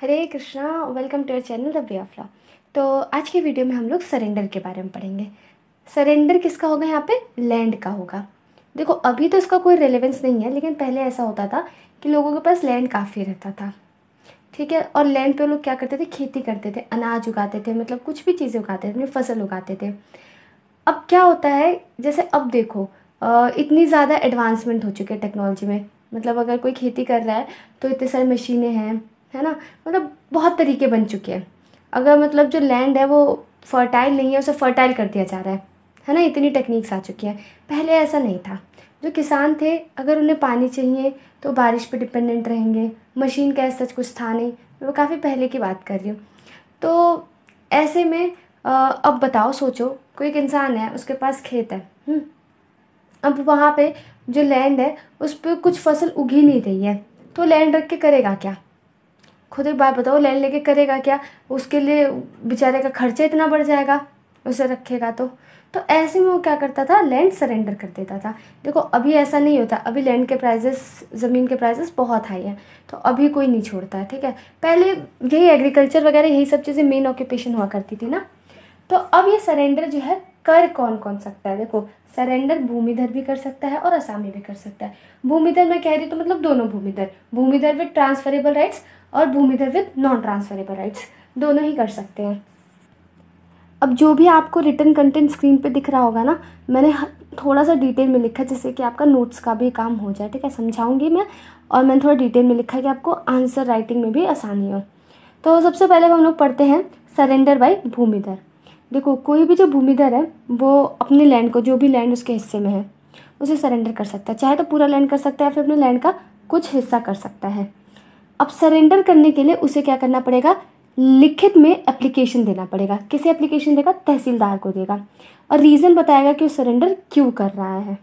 Hare Krishna welcome to your channel the way of law तो आज के वीडियो में हम लोग सरेंडर के बारे में पढ़ेंगे सरेंडर किसका होगा यहाँ पे लैंड का होगा देखो अभी तो इसका कोई रिलेवेंस नहीं है लेकिन पहले ऐसा होता था कि लोगों के पास लैंड काफ़ी रहता था ठीक है और लैंड पे लोग क्या करते थे खेती करते थे अनाज उगाते थे मतलब कुछ भी चीज़ें उगाते थे अपनी फसल उगाते थे अब क्या होता है जैसे अब देखो इतनी ज़्यादा एडवांसमेंट हो चुकी है टेक्नोलॉजी में मतलब अगर कोई खेती कर रहा है तो इतने सारी मशीनें हैं है ना मतलब बहुत तरीके बन चुके हैं अगर मतलब जो लैंड है वो फर्टाइल नहीं है उसे फर्टाइल कर दिया जा रहा है है ना इतनी टेक्निक्स आ चुकी हैं पहले ऐसा नहीं था जो किसान थे अगर उन्हें पानी चाहिए तो बारिश पे डिपेंडेंट रहेंगे मशीन का ऐसा कुछ था नहीं मैं काफ़ी पहले की बात कर रही हूँ तो ऐसे में आ, अब बताओ सोचो कोई एक इंसान है उसके पास खेत है हम्म। अब वहाँ पे जो लैंड है उस पर कुछ फसल उगी नहीं रही है तो लैंड रख के करेगा क्या खुद एक बात बताओ लैंड लेके करेगा क्या उसके लिए बेचारे का खर्चा इतना बढ़ जाएगा उसे रखेगा तो तो ऐसे में वो क्या करता था लैंड सरेंडर कर देता था देखो अभी ऐसा नहीं होता अभी लैंड के प्राइजेस ज़मीन के प्राइजेस बहुत हाई हैं तो अभी कोई नहीं छोड़ता है ठीक है पहले यही एग्रीकल्चर वगैरह यही सब चीज़ें मेन ऑक्यूपेशन हुआ करती थी ना तो अब ये सरेंडर जो है कर कौन कौन सकता है देखो सरेंडर भूमिधर भी कर सकता है और असामी भी कर सकता है भूमिधर मैं कह रही हूँ तो मतलब दोनों भूमिधर भूमिधर विद ट्रांसफरेबल राइट्स और भूमिधर विद नॉन ट्रांसफरेबल राइट्स दोनों ही कर सकते हैं अब जो भी आपको रिटर्न कंटेंट स्क्रीन पे दिख रहा होगा ना मैंने थोड़ा सा डिटेल में लिखा जैसे जिससे कि आपका नोट्स का भी काम हो जाए ठीक है समझाऊंगी मैं और मैंने थोड़ा डिटेल में लिखा है कि आपको आंसर राइटिंग में भी आसानी हो तो सबसे पहले हम लोग पढ़ते हैं सरेंडर बाई भूमिधर देखो कोई भी जो भूमिधर है वो अपने लैंड को जो भी लैंड उसके हिस्से में है उसे सरेंडर कर सकता है चाहे तो पूरा लैंड कर सकता है या फिर अपने लैंड का कुछ हिस्सा कर सकता है अब सरेंडर करने के लिए उसे क्या करना पड़ेगा लिखित में एप्लीकेशन देना पड़ेगा किसे एप्लीकेशन देगा तहसीलदार को देगा और रीज़न बताएगा कि वो सरेंडर क्यों कर रहा है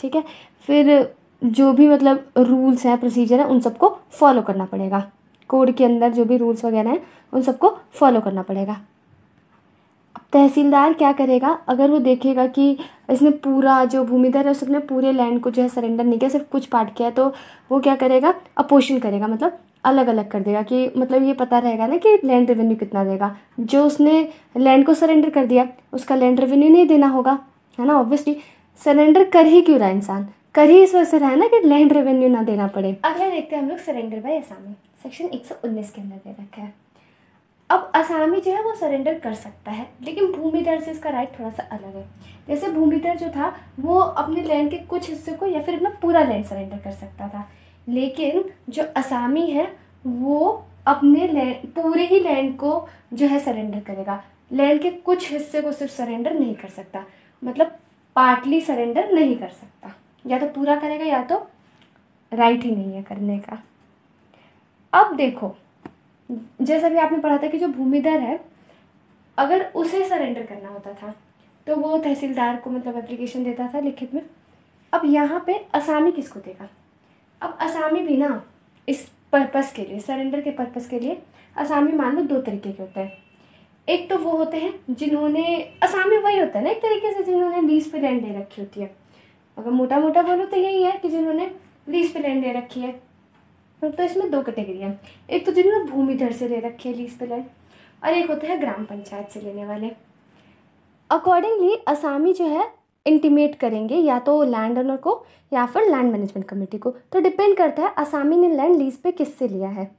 ठीक है फिर जो भी मतलब रूल्स हैं प्रोसीजर हैं उन सबको फॉलो करना पड़ेगा कोड के अंदर जो भी रूल्स वगैरह हैं उन सबको फॉलो करना पड़ेगा तहसीलदार क्या करेगा अगर वो देखेगा कि इसने पूरा जो भूमिधर है उसने पूरे लैंड को जो है सरेंडर नहीं किया सिर्फ कुछ पार्ट किया है तो वो क्या करेगा अपोशन करेगा मतलब अलग अलग कर देगा कि मतलब ये पता रहेगा ना कि लैंड रेवेन्यू कितना देगा जो उसने लैंड को सरेंडर कर दिया उसका लैंड रेवेन्यू नहीं देना होगा है ना ऑब्वियसली सरेंडर कर ही क्यों रहा इंसान कर ही इस वजह से रहा है ना कि लैंड रेवेन्यू ना देना पड़े अगला देखते हैं हम लोग सरेंडर बाय असामी सेक्शन एक सौ उन्नीस के अंदर दे रखा है अब असामी जो है वो सरेंडर कर सकता है लेकिन भूमिधर से इसका राइट थोड़ा सा अलग है जैसे भूमिधर जो था वो अपने लैंड के कुछ हिस्से को या फिर अपना पूरा लैंड सरेंडर कर सकता था लेकिन जो असामी है वो अपने लैंड पूरे ही लैंड को जो है सरेंडर करेगा लैंड के कुछ हिस्से को सिर्फ सरेंडर नहीं कर सकता मतलब पार्टली सरेंडर नहीं कर सकता या तो पूरा करेगा या तो राइट ही नहीं है करने का अब देखो जैसा भी आपने पढ़ा था कि जो भूमिधर है अगर उसे सरेंडर करना होता था तो वो तहसीलदार को मतलब एप्लीकेशन देता था लिखित में अब यहाँ पे असामी किसको देगा अब असामी भी ना इस पर्पस के लिए सरेंडर के पर्पस के लिए असामी मान लो दो तरीके के होते हैं एक तो वो होते हैं जिन्होंने असामी वही होता है ना एक तरीके से जिन्होंने लीज पे लैंड दे रखी होती है अगर मोटा मोटा बोलो तो यही है कि जिन्होंने लीज पे लैंड दे रखी है तो इसमें दो कैटेगरी है एक तो जिन्होंने भूमिधर से ले रखी है लीज पे लैंड और एक होते हैं ग्राम पंचायत से लेने वाले अकॉर्डिंगली असामी जो है इंटीमेट करेंगे या तो लैंड ओनर को या फिर लैंड मैनेजमेंट कमेटी को तो डिपेंड करता है असामी ने लैंड लीज पे किससे लिया है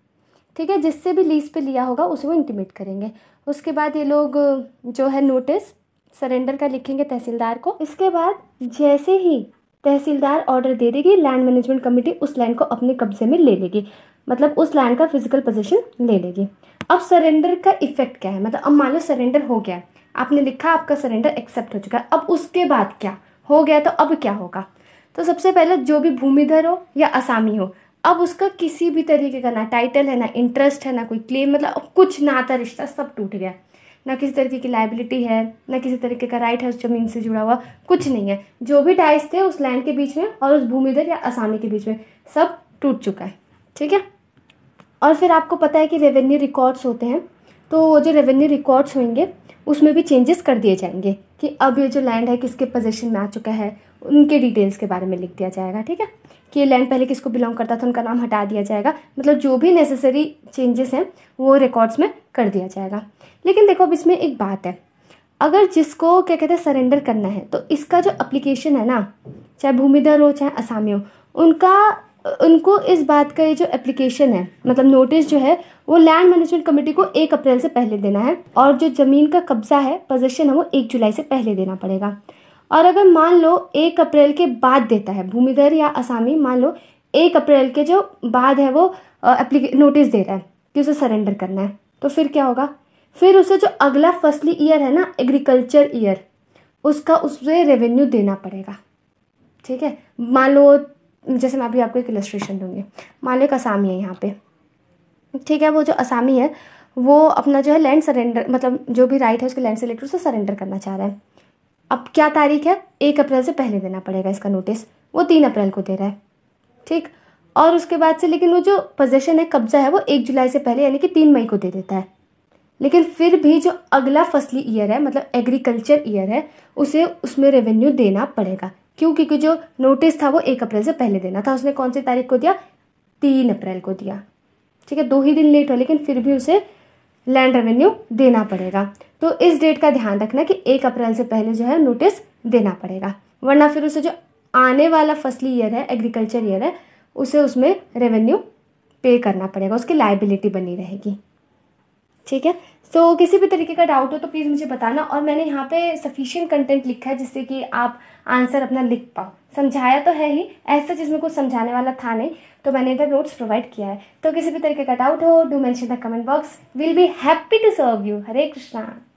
ठीक है जिससे भी लीज पे लिया होगा उसे वो इंटीमेट करेंगे उसके बाद ये लोग जो है नोटिस सरेंडर का लिखेंगे तहसीलदार को इसके बाद जैसे ही तहसीलदार ऑर्डर दे देगी लैंड मैनेजमेंट कमेटी उस लैंड को अपने कब्जे में ले लेगी मतलब उस लैंड का फिजिकल पोजिशन ले लेगी अब सरेंडर का इफेक्ट क्या है मतलब अब मान लो सरेंडर हो गया आपने लिखा आपका सरेंडर एक्सेप्ट हो चुका है अब उसके बाद क्या हो गया तो अब क्या होगा तो सबसे पहले जो भी भूमिधर हो या असामी हो अब उसका किसी भी तरीके का ना टाइटल है ना इंटरेस्ट है ना कोई क्लेम मतलब अब कुछ नाता रिश्ता सब टूट गया ना किसी तरीके की लाइबिलिटी है ना किसी तरीके का राइट है उस जमीन से जुड़ा हुआ कुछ नहीं है जो भी टाइस थे उस लैंड के बीच में और उस भूमिधर या असामी के बीच में सब टूट चुका है ठीक है और फिर आपको पता है कि रेवेन्यू रिकॉर्ड्स होते हैं तो वो जो रेवेन्यू रिकॉर्ड्स होंगे उसमें भी चेंजेस कर दिए जाएंगे कि अब ये जो लैंड है किसके पोजेशन में आ चुका है उनके डिटेल्स के बारे में लिख दिया जाएगा ठीक है कि ये लैंड पहले किसको बिलोंग करता था उनका नाम हटा दिया जाएगा मतलब जो भी नेसेसरी चेंजेस हैं वो रिकॉर्ड्स में कर दिया जाएगा लेकिन देखो अब इसमें एक बात है अगर जिसको क्या कहते हैं सरेंडर करना है तो इसका जो अप्लीकेशन है ना चाहे भूमिधर हो चाहे असामी हो उनका उनको इस बात का ये जो एप्लीकेशन है मतलब नोटिस जो है वो लैंड मैनेजमेंट कमेटी को एक अप्रैल से पहले देना है और जो ज़मीन का कब्जा है पोजेशन है वो एक जुलाई से पहले देना पड़ेगा और अगर मान लो एक अप्रैल के बाद देता है भूमिधर या असामी मान लो एक अप्रैल के जो बाद है वो एप्लीके नोटिस दे रहा है कि उसे सरेंडर करना है तो फिर क्या होगा फिर उसे जो अगला फसली ईयर है ना एग्रीकल्चर ईयर उसका उसे रेवेन्यू देना पड़ेगा ठीक है मान लो जैसे मैं अभी आपको एक इलस्ट्रेशन दूंगी मान लो एक असामी है यहाँ पे ठीक है वो जो असामी है वो अपना जो है लैंड सरेंडर मतलब जो भी राइट है उसके लैंड से रिलेटेड उसे सरेंडर करना चाह रहा है अब क्या तारीख है एक अप्रैल से पहले देना पड़ेगा इसका नोटिस वो तीन अप्रैल को दे रहा है ठीक और उसके बाद से लेकिन वो जो पोजेशन है कब्जा है वो एक जुलाई से पहले यानी कि तीन मई को दे देता है लेकिन फिर भी जो अगला फसली ईयर है मतलब एग्रीकल्चर ईयर है उसे उसमें रेवेन्यू देना पड़ेगा क्यों क्योंकि जो नोटिस था वो एक अप्रैल से पहले देना था उसने कौन सी तारीख को दिया तीन अप्रैल को दिया ठीक है दो ही दिन लेट हुआ लेकिन फिर भी उसे लैंड रेवेन्यू देना पड़ेगा तो इस डेट का ध्यान रखना कि एक अप्रैल से पहले जो है नोटिस देना पड़ेगा वरना फिर उसे जो आने वाला फसली ईयर है एग्रीकल्चर ईयर है उसे उसमें रेवेन्यू पे करना पड़ेगा उसकी लाइबिलिटी बनी रहेगी ठीक है सो so, किसी भी तरीके का डाउट हो तो प्लीज़ मुझे बताना और मैंने यहाँ पे सफिशियंट कंटेंट लिखा है जिससे कि आप आंसर अपना लिख पाओ समझाया तो है ही ऐसा जिसमें कुछ समझाने वाला था नहीं तो मैंने इधर नोट्स प्रोवाइड किया है तो किसी भी तरीके का डाउट हो do mention the comment box will be happy to serve you Hare Krishna